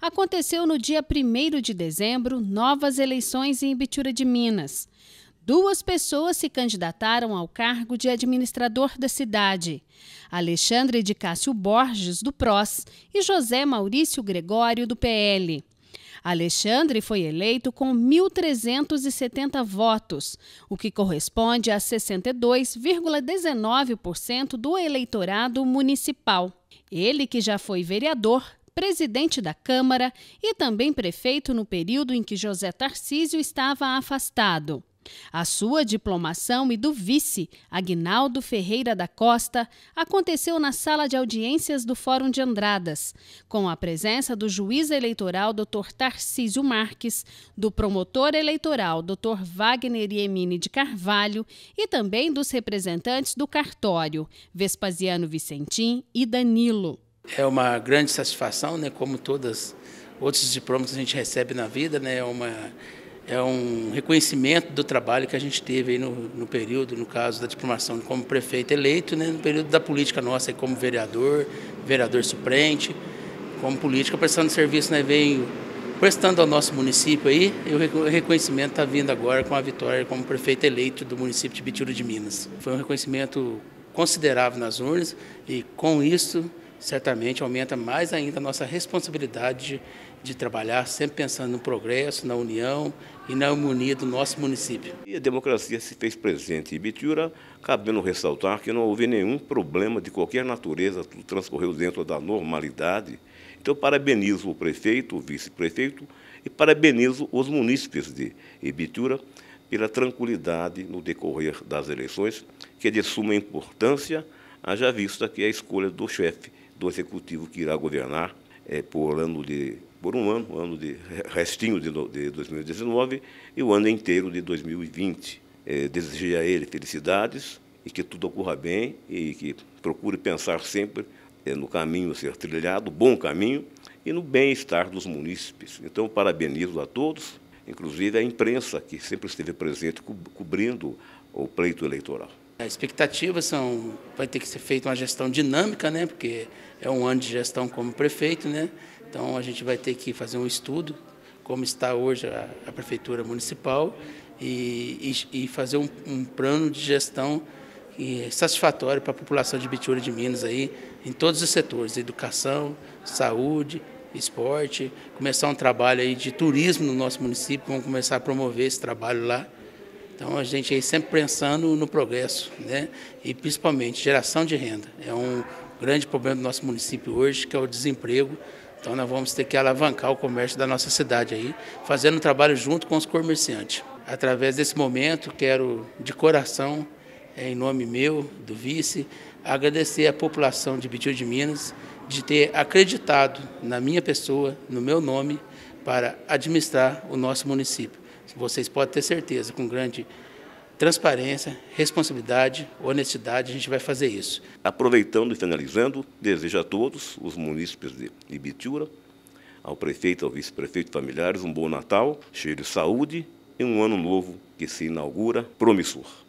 aconteceu no dia 1 de dezembro novas eleições em Ibitura de Minas. Duas pessoas se candidataram ao cargo de administrador da cidade: Alexandre de Cássio Borges, do PROS, e José Maurício Gregório, do PL. Alexandre foi eleito com 1.370 votos, o que corresponde a 62,19% do eleitorado municipal. Ele, que já foi vereador, presidente da Câmara e também prefeito no período em que José Tarcísio estava afastado. A sua diplomação e do vice, Agnaldo Ferreira da Costa, aconteceu na sala de audiências do Fórum de Andradas, com a presença do juiz eleitoral Dr. Tarcísio Marques, do promotor eleitoral Dr. Wagner Yemine de Carvalho e também dos representantes do cartório, Vespasiano Vicentim e Danilo. É uma grande satisfação, né? como todos outros diplomas que a gente recebe na vida, né? é, uma, é um reconhecimento do trabalho que a gente teve no, no, período, no caso da diplomação como prefeito eleito, né? no período da política nossa como vereador, vereador suplente, como política, prestando serviço, né? Vem prestando ao nosso município aí, e o reconhecimento está vindo agora com a vitória como prefeito eleito do município de Bitiro de Minas. Foi um reconhecimento considerável nas urnas e com isso certamente aumenta mais ainda a nossa responsabilidade de, de trabalhar sempre pensando no progresso, na união e na harmonia do nosso município. E a democracia se fez presente em Ibitura, cabendo ressaltar que não houve nenhum problema de qualquer natureza, tudo transcorreu dentro da normalidade. Então, parabenizo o prefeito, o vice-prefeito e parabenizo os munícipes de Ibitura pela tranquilidade no decorrer das eleições, que é de suma importância, haja vista que é a escolha do chefe do executivo que irá governar é, por ano de por um ano, o ano de restinho de, de 2019 e o ano inteiro de 2020. É, a ele felicidades e que tudo ocorra bem e que procure pensar sempre é, no caminho a ser trilhado, bom caminho, e no bem-estar dos munícipes. Então, parabenizo a todos, inclusive a imprensa, que sempre esteve presente co cobrindo o pleito eleitoral. A é, expectativa são vai ter que ser feita uma gestão dinâmica, né? Porque é um ano de gestão como prefeito, né? Então a gente vai ter que fazer um estudo como está hoje a, a prefeitura municipal e, e, e fazer um, um, plano de gestão satisfatório para a população de Bitura de Minas aí em todos os setores, educação, saúde, esporte, começar um trabalho aí de turismo no nosso município, vamos começar a promover esse trabalho lá. Então a gente aí sempre pensando no progresso, né? E principalmente geração de renda. É um grande problema do nosso município hoje, que é o desemprego. Então nós vamos ter que alavancar o comércio da nossa cidade aí, fazendo um trabalho junto com os comerciantes. Através desse momento, quero de coração, é, em nome meu, do vice, agradecer à população de Bitil de Minas de ter acreditado na minha pessoa, no meu nome, para administrar o nosso município. Vocês podem ter certeza, com grande transparência, responsabilidade, honestidade, a gente vai fazer isso. Aproveitando e finalizando, desejo a todos os munícipes de Ibitura, ao prefeito, ao vice-prefeito, familiares, um bom Natal, cheio de saúde e um ano novo que se inaugura promissor.